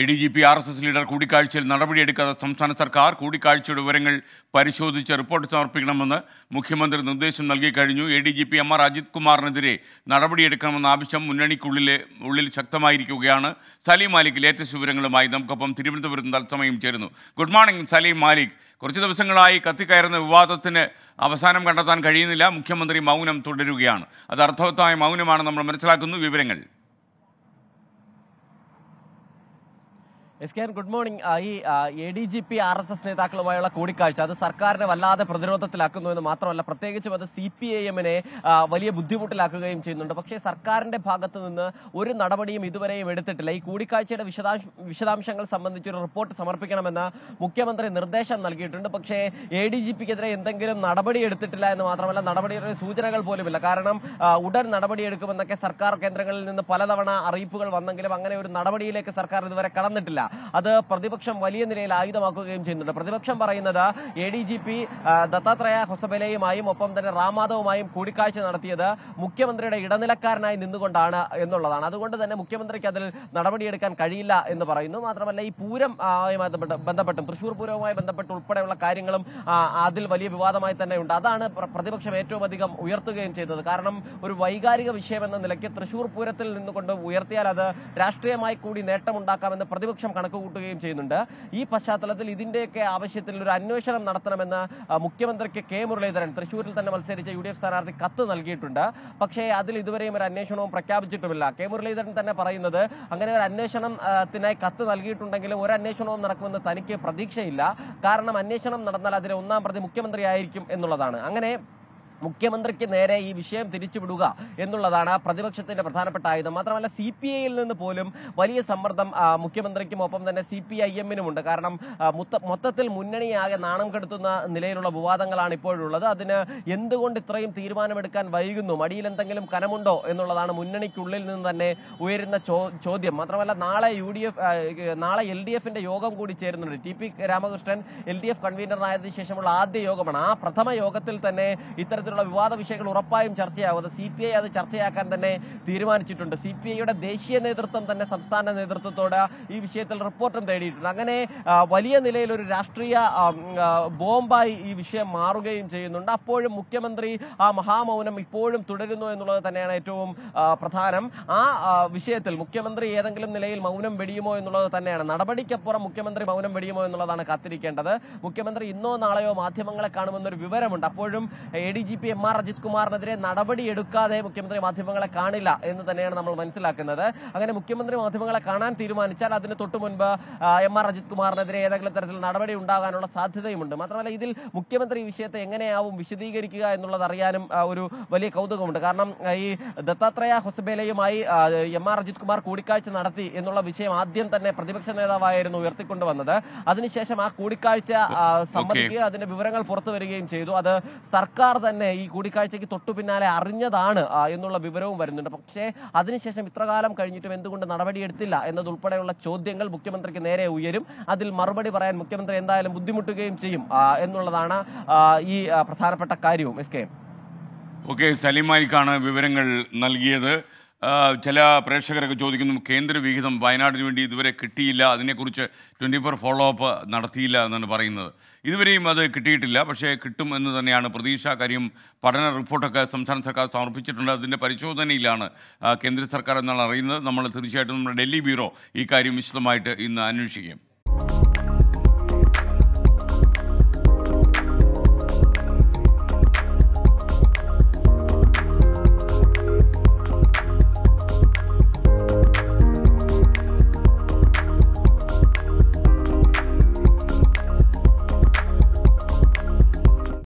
A D G P R S S leader കൂടിക്കാഴ്ചയിൽ നടപടിയെടുക്കാത്ത സംസ്ഥാന സർക്കാർ കൂടിക്കാഴ്ചയുടെ വിവരങ്ങൾ പരിശോധിച്ച് റിപ്പോർട്ട് സമർപ്പിക്കണമെന്ന് മുഖ്യമന്ത്രി നിർദ്ദേശം നൽകിക്കഴിഞ്ഞു A D G P M R Ajith കുമാറിനെതിരെ നടപടിയെടുക്കണമെന്ന ആവശ്യം മുന്നണിക്കുള്ളിലെ ഉള്ളിൽ ശക്തമായിരിക്കുകയാണ് സലീം മാലിക് ലേറ്റസ്റ്റ് വിവരങ്ങളുമായി നമുക്കൊപ്പം തിരുവനന്തപുരത്ത് തത്സമയം ചേരുന്നു ഗുഡ് മോർണിംഗ് സലീം മാലിക് കുറച്ച് ദിവസങ്ങളായി കത്തിക്കയറുന്ന വിവാദത്തിന് അവസാനം കണ്ടെത്താൻ കഴിയുന്നില്ല മുഖ്യമന്ത്രി മൗനം തുടരുകയാണ് അത് അർത്ഥവത്തായ മൗനമാണ് നമ്മൾ മനസ്സിലാക്കുന്നു വിവരങ്ങൾ S K N good morning ഈ A D G P R S S നേതാക്കളുമായുള്ള കൂടിക്കാഴ്ച അത് സർക്കാരിനെ വല്ലാതെ പ്രതിരോധത്തിലാക്കുന്നു എന്ന് മാത്രമല്ല പ്രത്യേകിച്ചും അത് സി പി ഐ എമ്മിനെ വലിയ ബുദ്ധിമുട്ടിലാക്കുകയും ചെയ്യുന്നുണ്ട് പക്ഷേ സർക്കാരിന്റെ ഭാഗത്ത് നിന്ന് ഒരു നടപടിയും ഇതുവരെയും എടുത്തിട്ടില്ല ഈ കൂടിക്കാഴ്ചയുടെ വിശദാംശങ്ങൾ സംബന്ധിച്ച് ഒരു റിപ്പോർട്ട് സമർപ്പിക്കണമെന്ന് മുഖ്യമന്ത്രി നിർദ്ദേശം നൽകിയിട്ടുണ്ട് പക്ഷേ എ ഡി ജി പിക്കെതിരെ എന്തെങ്കിലും നടപടി എടുത്തിട്ടില്ല എന്ന് മാത്രമല്ല നടപടിയുടെ സൂചനകൾ പോലുമില്ല കാരണം ഉടൻ നടപടിയെടുക്കുമെന്നൊക്കെ സർക്കാർ കേന്ദ്രങ്ങളിൽ നിന്ന് പലതവണ അറിയിപ്പുകൾ വന്നെങ്കിലും അങ്ങനെ ഒരു നടപടിയിലേക്ക് സർക്കാർ ഇതുവരെ കടന്നിട്ടില്ല അത് പ്രതിപക്ഷം വലിയ നിലയിൽ ആയുധമാക്കുകയും ചെയ്യുന്നുണ്ട് പ്രതിപക്ഷം പറയുന്നത് A D G P Dattatreya ഹൊസബലയുമായും ഒപ്പം തന്നെ റാംമാധവുമായും കൂടിക്കാഴ്ച നടത്തിയത് മുഖ്യമന്ത്രിയുടെ ഇടനിലക്കാരനായി നിന്നുകൊണ്ടാണ് എന്നുള്ളതാണ് അതുകൊണ്ട് തന്നെ മുഖ്യമന്ത്രിക്ക് അതിൽ നടപടിയെടുക്കാൻ കഴിയില്ല എന്ന് പറയുന്നു മാത്രമല്ല ഈ പൂരം ബന്ധപ്പെട്ടും തൃശൂർ പൂരവുമായി ബന്ധപ്പെട്ട് ഉൾപ്പെടെയുള്ള കാര്യങ്ങളും അതിൽ വലിയ വിവാദമായി തന്നെ ഉണ്ട് അതാണ് പ്രതിപക്ഷം ഏറ്റവും അധികം ഉയർത്തുകയും ചെയ്തത് കാരണം ഒരു വൈകാരിക വിഷയം എന്ന നിലയ്ക്ക് തൃശൂർ പൂരത്തിൽ നിന്നുകൊണ്ട് ഉയർത്തിയാൽ അത് രാഷ്ട്രീയമായി കൂടി നേട്ടമുണ്ടാക്കാമെന്ന് പ്രതിപക്ഷം കണക്ക് കൂട്ടുകയും ചെയ്യുന്നുണ്ട് ഈ പശ്ചാത്തലത്തിൽ ഇതിന്റെയൊക്കെ ആവശ്യത്തിൽ ഒരു അന്വേഷണം നടത്തണമെന്ന് മുഖ്യമന്ത്രിക്ക് കെ മുരളീധരൻ തൃശൂരിൽ തന്നെ മത്സരിച്ച യു ഡി എഫ് സ്ഥാനാർത്ഥി കത്ത് നൽകിയിട്ടുണ്ട് പക്ഷേ അതിൽ ഇതുവരെയും ഒരു അന്വേഷണവും പ്രഖ്യാപിച്ചിട്ടുമില്ല കെ മുരളീധരൻ തന്നെ പറയുന്നത് അങ്ങനെ ഒരു അന്വേഷണത്തിനായി കത്ത് നൽകിയിട്ടുണ്ടെങ്കിലും ഒരു അന്വേഷണവും നടക്കുമെന്ന് തനിക്ക് പ്രതീക്ഷയില്ല കാരണം അന്വേഷണം നടന്നാൽ അതിലെ ഒന്നാം പ്രതി മുഖ്യമന്ത്രിയായിരിക്കും എന്നുള്ളതാണ് അങ്ങനെ മുഖ്യമന്ത്രിക്ക് നേരെ ഈ വിഷയം തിരിച്ചുവിടുക എന്നുള്ളതാണ് പ്രതിപക്ഷത്തിന്റെ പ്രധാനപ്പെട്ട ആയുധം മാത്രമല്ല സി പി ഐയിൽ നിന്ന് പോലും വലിയ സമ്മർദ്ദം മുഖ്യമന്ത്രിക്കും ഒപ്പം തന്നെ സി പി ഐ എമ്മിനുമുണ്ട് കാരണം മൊത്തത്തിൽ മുന്നണിയാകെ നാണം കെടുത്തുന്ന നിലയിലുള്ള വിവാദങ്ങളാണ് ഇപ്പോഴുള്ളത് അതിന് എന്തുകൊണ്ട് ഇത്രയും തീരുമാനമെടുക്കാൻ വൈകുന്നു മടിയിൽ എന്തെങ്കിലും കനമുണ്ടോ എന്നുള്ളതാണ് മുന്നണിക്കുള്ളിൽ നിന്ന് തന്നെ ഉയരുന്ന ചോദ്യം മാത്രമല്ല നാളെ യു ഡി എഫ് നാളെ എൽ ഡി എഫിന്റെ യോഗം കൂടി ചേരുന്നുണ്ട് T P Ramakrishnan L D F കൺവീനറായതിനു ശേഷമുള്ള ആദ്യ യോഗമാണ് ആ പ്രഥമ യോഗത്തിൽ തന്നെ ഇത്തരത്തിൽ തരത്തിലുള്ള വിവാദ വിഷയങ്ങൾ ഉറപ്പായും ചർച്ചയാവുന്നത് സി പി ഐ അത് ചർച്ചയാക്കാൻ തന്നെ തീരുമാനിച്ചിട്ടുണ്ട് സി പി ഐയുടെ ദേശീയ നേതൃത്വം തന്നെ സംസ്ഥാന നേതൃത്വത്തോട് ഈ വിഷയത്തിൽ റിപ്പോർട്ടും തേടിയിട്ടുണ്ട് അങ്ങനെ വലിയ നിലയിൽ ഒരു രാഷ്ട്രീയ ബോംബായി ഈ വിഷയം മാറുകയും ചെയ്യുന്നുണ്ട് അപ്പോഴും മുഖ്യമന്ത്രി ആ മഹാമൗനം ഇപ്പോഴും തുടരുന്നു എന്നുള്ളത് തന്നെയാണ് ഏറ്റവും പ്രധാനം ആ വിഷയത്തിൽ മുഖ്യമന്ത്രി ഏതെങ്കിലും നിലയിൽ മൗനം വെടിയുമോ എന്നുള്ളത് തന്നെയാണ് നടപടിക്കപ്പുറം മുഖ്യമന്ത്രി മൗനം വെടിയുമോ എന്നുള്ളതാണ് കാത്തിരിക്കേണ്ടത് മുഖ്യമന്ത്രി ഇന്നോ നാളെയോ മാധ്യമങ്ങളെ കാണുമെന്നൊരു വിവരമുണ്ട് അപ്പോഴും A D G D G M R Ajith കുമാറിനെതിരെ നടപടിയെടുക്കാതെ മുഖ്യമന്ത്രി മാധ്യമങ്ങളെ കാണില്ല എന്ന് തന്നെയാണ് നമ്മൾ മനസ്സിലാക്കുന്നത് അങ്ങനെ മുഖ്യമന്ത്രി മാധ്യമങ്ങളെ കാണാൻ തീരുമാനിച്ചാൽ അതിന് തൊട്ടു മുൻപ് എം ആർ അജിത് കുമാറിനെതിരെ ഏതെങ്കിലും തരത്തിൽ നടപടി ഉണ്ടാകാനുള്ള സാധ്യതയുമുണ്ട് മാത്രമല്ല ഇതിൽ മുഖ്യമന്ത്രി ഈ വിഷയത്തെ എങ്ങനെയാവും വിശദീകരിക്കുക എന്നുള്ളത് അറിയാനും ഒരു വലിയ കൗതുകമുണ്ട് കാരണം ഈ ദത്താത്രേയ ഹൊസബേലയുമായി എം ആർ അജിത് കുമാർ കൂടിക്കാഴ്ച നടത്തി എന്നുള്ള വിഷയം ആദ്യം തന്നെ പ്രതിപക്ഷ നേതാവായിരുന്നു ഉയർത്തിക്കൊണ്ടുവന്നത് അതിനുശേഷം ആ കൂടിക്കാഴ്ച സംബന്ധിക്കുക അതിന്റെ വിവരങ്ങൾ പുറത്തു വരികയും ചെയ്തു അത് സർക്കാർ തന്നെ തന്നെ ഈ കൂടിക്കാഴ്ചയ്ക്ക് തൊട്ടു പിന്നാലെ അറിഞ്ഞതാണ് എന്നുള്ള വിവരവും വരുന്നുണ്ട് പക്ഷേ അതിനുശേഷം ഇത്രകാലം കഴിഞ്ഞിട്ടും എന്തുകൊണ്ട് നടപടിയെടുത്തില്ല എന്നതുൾപ്പെടെയുള്ള ചോദ്യങ്ങൾ മുഖ്യമന്ത്രിക്ക് നേരെ ഉയരും അതിൽ മറുപടി പറയാൻ മുഖ്യമന്ത്രി എന്തായാലും ബുദ്ധിമുട്ടുകയും ചെയ്യും എന്നുള്ളതാണ് ഈ പ്രധാനപ്പെട്ട കാര്യവും എസ് കെ ഓക്കെ സലീമായിക്കാണ് വിവരങ്ങൾ നൽകിയത് ചില പ്രേക്ഷകരൊക്കെ ചോദിക്കുന്നു കേന്ദ്ര വിഹിതം വയനാടിന് വേണ്ടി ഇതുവരെ കിട്ടിയില്ല അതിനെക്കുറിച്ച് ട്വൻറ്റി ഫോർ ഫോളോ അപ്പ് നടത്തിയില്ല എന്നാണ് പറയുന്നത് ഇതുവരെയും അത് കിട്ടിയിട്ടില്ല പക്ഷേ കിട്ടും എന്ന് തന്നെയാണ് പ്രതീക്ഷ കാര്യം പഠന റിപ്പോർട്ടൊക്കെ സംസ്ഥാന സർക്കാർ സമർപ്പിച്ചിട്ടുണ്ട് അതിൻ്റെ പരിശോധനയിലാണ് കേന്ദ്ര സർക്കാർ എന്നാണ് അറിയുന്നത് നമ്മൾ തീർച്ചയായിട്ടും നമ്മുടെ ഡൽഹി ബ്യൂറോ ഈ കാര്യം വിശദമായിട്ട് ഇന്ന് അന്വേഷിക്കും